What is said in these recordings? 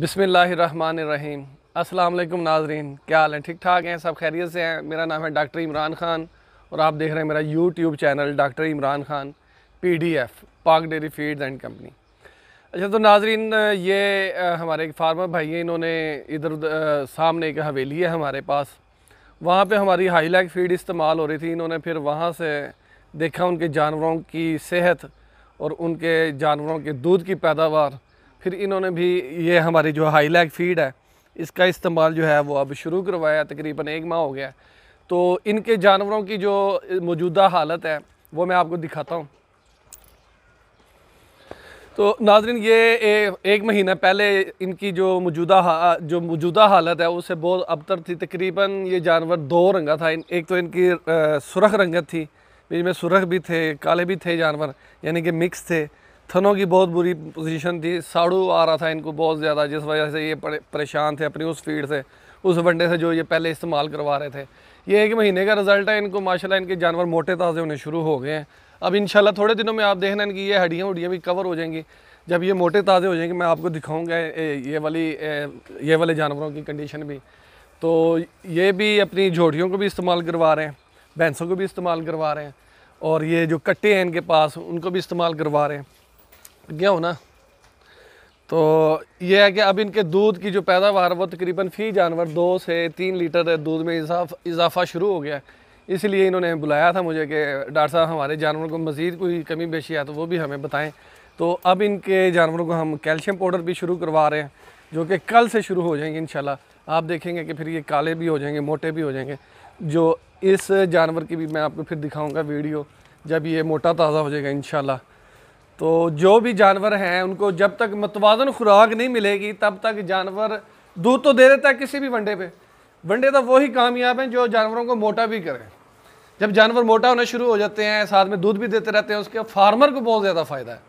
बिसमीम् अल्लाम नाजरीन क्या हाल है ठीक ठाक हैं सब खैरियत से हैं मेरा नाम है डॉक्टर इमरान ख़ान और आप देख रहे हैं मेरा YouTube channel doctor Imran Khan P D F Pak dairy feeds and company अच्छा तो नाजरीन ये हमारे एक फार्मर भाई हैं इन्होंने इधर उधर सामने एक हवेली है हमारे पास वहाँ पर हमारी हाई फीड इस्तेमाल हो रही थी इन्होंने फिर वहाँ से देखा उनके जानवरों की सेहत और उनके जानवरों के दूध की पैदावार फिर इन्होंने भी ये हमारी जो हाई लैग फीड है इसका इस्तेमाल जो है वो अब शुरू करवाया तकरीबन एक माह हो गया तो इनके जानवरों की जो मौजूदा हालत है वो मैं आपको दिखाता हूँ तो नाजरीन ये ए, एक महीना पहले इनकी जो मौजूदा जो मौजूदा हालत है उससे बहुत अबतर थी तकरीबन ये जानवर दो रंगा था एक तो इनकी सुरख रंगत थी बीच में सुरख भी थे काले भी थे जानवर यानी कि मिक्स थे थनों की बहुत बुरी पोजीशन थी साड़ू आ रहा था इनको बहुत ज़्यादा जिस वजह से ये परेशान थे अपनी उस फीड से उस वंडे से जो ये पहले इस्तेमाल करवा रहे थे ये एक महीने का रिजल्ट है इनको माशाल्लाह इनके जानवर मोटे ताज़े होने शुरू हो गए हैं अब इन थोड़े दिनों में आप देखना इनकी ये हड्डियाँ उडियाँ भी कवर हो जाएंगी जब ये मोटे ताज़े हो जाएंगे मैं आपको दिखाऊँगा ये वाली ये वाले जानवरों की कंडीशन भी तो ये भी अपनी झोटियों को भी इस्तेमाल करवा रहे हैं भैंसों को भी इस्तेमाल करवा रहे हैं और ये जो कट्टे हैं इनके पास उनको भी इस्तेमाल करवा रहे हैं गया हो ना तो ये है कि अब इनके दूध की जो पैदावार वो तकरीबन फ़ी जानवर दो से तीन लीटर दूध में इजाफ इजाफा शुरू हो गया है इसलिए इन्होंने बुलाया था मुझे कि डॉक्टर साहब हमारे जानवरों को मज़ीद कोई कमी बेशी है तो वो भी हमें बताएं तो अब इनके जानवरों को हम कैल्शियम पाउडर भी शुरू करवा रहे हैं जो कि कल से शुरू हो जाएंगे इन आप देखेंगे कि फिर ये काले भी हो जाएंगे मोटे भी हो जाएंगे जो इस जानवर की भी मैं आपको फिर दिखाऊँगा वीडियो जब ये मोटा ताज़ा हो जाएगा इन तो जो भी जानवर हैं उनको जब तक मतवाजन खुराक नहीं मिलेगी तब तक जानवर दूध तो दे देता है किसी भी वंडे पे वंडे तो वही कामयाब हैं जो जानवरों को मोटा भी करें जब जानवर मोटा होना शुरू हो जाते हैं साथ में दूध भी देते रहते हैं उसके फार्मर को बहुत ज़्यादा फ़ायदा है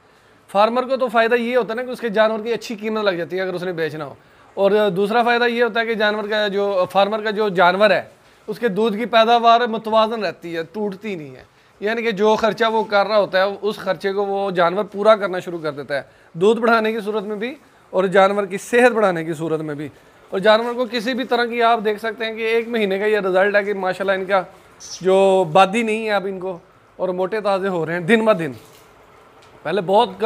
फार्मर को तो फ़ायदा ये होता है ना कि उसके जानवर की अच्छी कीमत लग जाती है अगर उसने बेचना हो और दूसरा फ़ायदा ये होता है कि जानवर का जो फार्मर का जो जानवर है उसके दूध की पैदावार मतवाजन रहती है टूटती नहीं है यानी कि जो खर्चा वो कर रहा होता है उस खर्चे को वो जानवर पूरा करना शुरू कर देता है दूध बढ़ाने की सूरत में भी और जानवर की सेहत बढ़ाने की सूरत में भी और जानवर को किसी भी तरह की आप देख सकते हैं कि एक महीने का ये रिज़ल्ट है कि माशाल्लाह इनका जो बादी नहीं है अब इनको और मोटे ताज़े हो रहे हैं दिन ब दिन पहले बहुत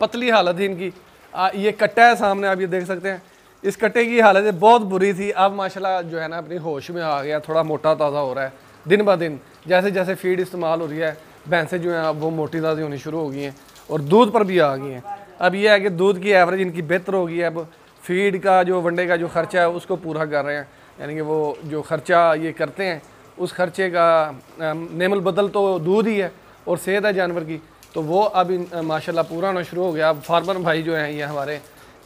पतली हालत थी इनकी आ, ये कट्टा है सामने आप ये देख सकते हैं इस कट्टे की हालत बहुत बुरी थी अब माशाल्लाह जो है ना अपनी होश में आ गया थोड़ा मोटा ताज़ा हो रहा है दिन ब दिन जैसे जैसे फीड इस्तेमाल हो रही है भैंसें जो हैं अब वो मोटी ताज़ी होनी शुरू हो गई हैं और दूध पर भी आ गई हैं अब यह है कि दूध की एवरेज इनकी बेहतर होगी अब फीड का जो वनडे का जो ख़र्चा है उसको पूरा कर रहे हैं यानी कि वो जो ख़र्चा ये करते हैं उस खर्चे का नेमल बदल तो दूध ही है और सेहत है जानवर की तो वो अब माशाल्लाह पूरा होना शुरू हो गया अब फार्मर भाई जो हैं ये हमारे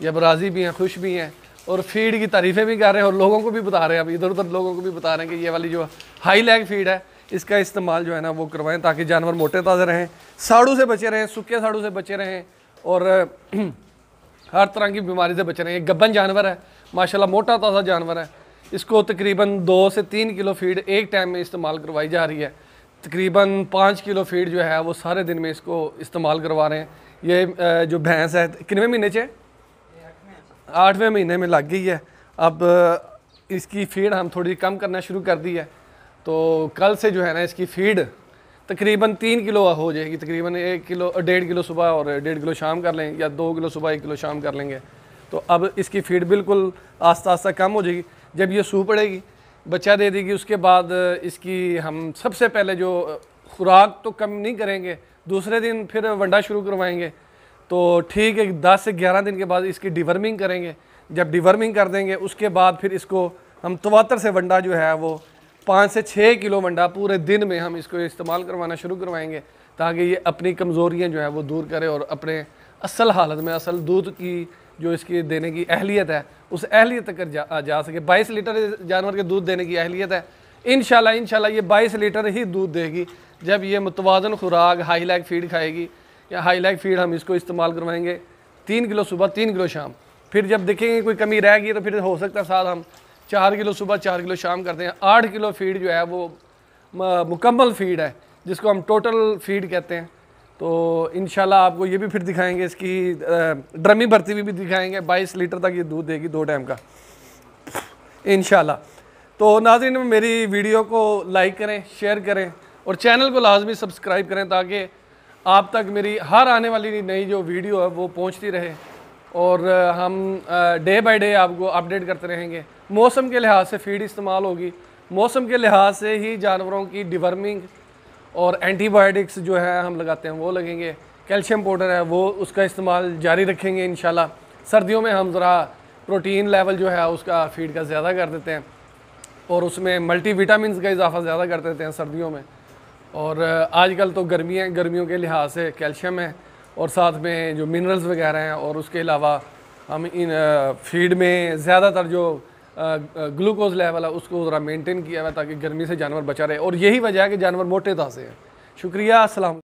ये राजी भी हैं खुश भी हैं और फीड की तारीफ़ें भी कर रहे हैं और लोगों को भी बता रहे हैं अब इधर उधर लोगों को भी बता रहे हैं कि ये वाली जो हाई लैग फीड है इसका इस्तेमाल जो है ना वो करवाएं ताकि जानवर मोटे ताज़े रहें साड़ू से बचे रहें सूखे साड़ू से बचे रहें और हर तरह की बीमारी से बचे रहें ये गब्बन जानवर है माशाल्लाह मोटा ताज़ा जानवर है इसको तकरीबन दो से तीन किलो फीड एक टाइम में इस्तेमाल करवाई जा रही है तकरीबन पाँच किलो फीड जो है वो सारे दिन में इसको इस्तेमाल करवा रहे हैं ये जो भैंस है किनवे महीने से आठवें महीने में लग गई है अब इसकी फीड हम थोड़ी कम करना शुरू कर दी है तो कल से जो है ना इसकी फीड तकरीबन तीन किलो हो जाएगी तकरीबन एक किलो डेढ़ किलो सुबह और डेढ़ किलो शाम कर लें या दो किलो सुबह एक किलो शाम कर लेंगे तो अब इसकी फीड बिल्कुल आस्ता आस्ता कम हो जाएगी जब ये सू पड़ेगी बच्चा दे देगी उसके बाद इसकी हम सबसे पहले जो खुराक तो कम नहीं करेंगे दूसरे दिन फिर वंडा शुरू करवाएंगे तो ठीक है दस से ग्यारह दिन के बाद इसकी डिवर्मिंग करेंगे जब डिवर्मिंग कर देंगे उसके बाद फिर इसको हम तवातर से वंडा जो है वो पाँच से छः किलो वंडा पूरे दिन में हम इसको इस्तेमाल करवाना शुरू करवाएंगे ताकि ये अपनी कमज़ोरियाँ जो है वो दूर करे और अपने असल हालत में असल दूध की जो इसकी देने की अहलियत है उस अहलियत तक जा, जा सके बाईस लीटर जानवर के दूध देने की अहलियत है इन शाला ये बाईस लीटर ही दूध देगी जब ये मुतवाजन खुराक हाई लैग फीड खाएगी या हाई लैग फीड हम इसको इस्तेमाल करवाएंगे तीन किलो सुबह तीन किलो शाम फिर जब देखेंगे कोई कमी रह गई तो फिर हो सकता है साथ हम चार किलो सुबह चार किलो शाम करते हैं आठ किलो फीड जो है वो मुकम्मल फीड है जिसको हम टोटल फीड कहते हैं तो इन आपको ये भी फिर दिखाएंगे इसकी ड्रमी भरती हुई भी, भी दिखाएंगे 22 लीटर तक ये दूध देगी दो टाइम का इन तो नाजरन मेरी वीडियो को लाइक करें शेयर करें और चैनल को लाजमी सब्सक्राइब करें ताकि आप तक मेरी हर आने वाली नई जो वीडियो है वो पहुंचती रहे और हम डे बाय डे आपको अपडेट करते रहेंगे मौसम के लिहाज से फीड इस्तेमाल होगी मौसम के लिहाज से ही जानवरों की डिवर्मिंग और एंटीबायोटिक्स जो है हम लगाते हैं वो लगेंगे कैल्शियम पाउडर है वो उसका इस्तेमाल जारी रखेंगे इन सर्दियों में हम ज़रा प्रोटीन लेवल जो है उसका फीड का ज़्यादा कर देते हैं और उसमें मल्टी का इजाफा ज़्यादा कर देते हैं सर्दियों में और आजकल तो गर्मी है गर्मियों के लिहाज से कैल्शियम है और साथ में जो मिनरल्स वगैरह हैं और उसके अलावा हम इन फीड में ज़्यादातर जो ग्लूकोज लेवल है उसको ज़रा मेंटेन किया हुआ ताकि गर्मी से जानवर बचा रहे और यही वजह है कि जानवर मोटे ताज़े हैं शुक्रिया असलम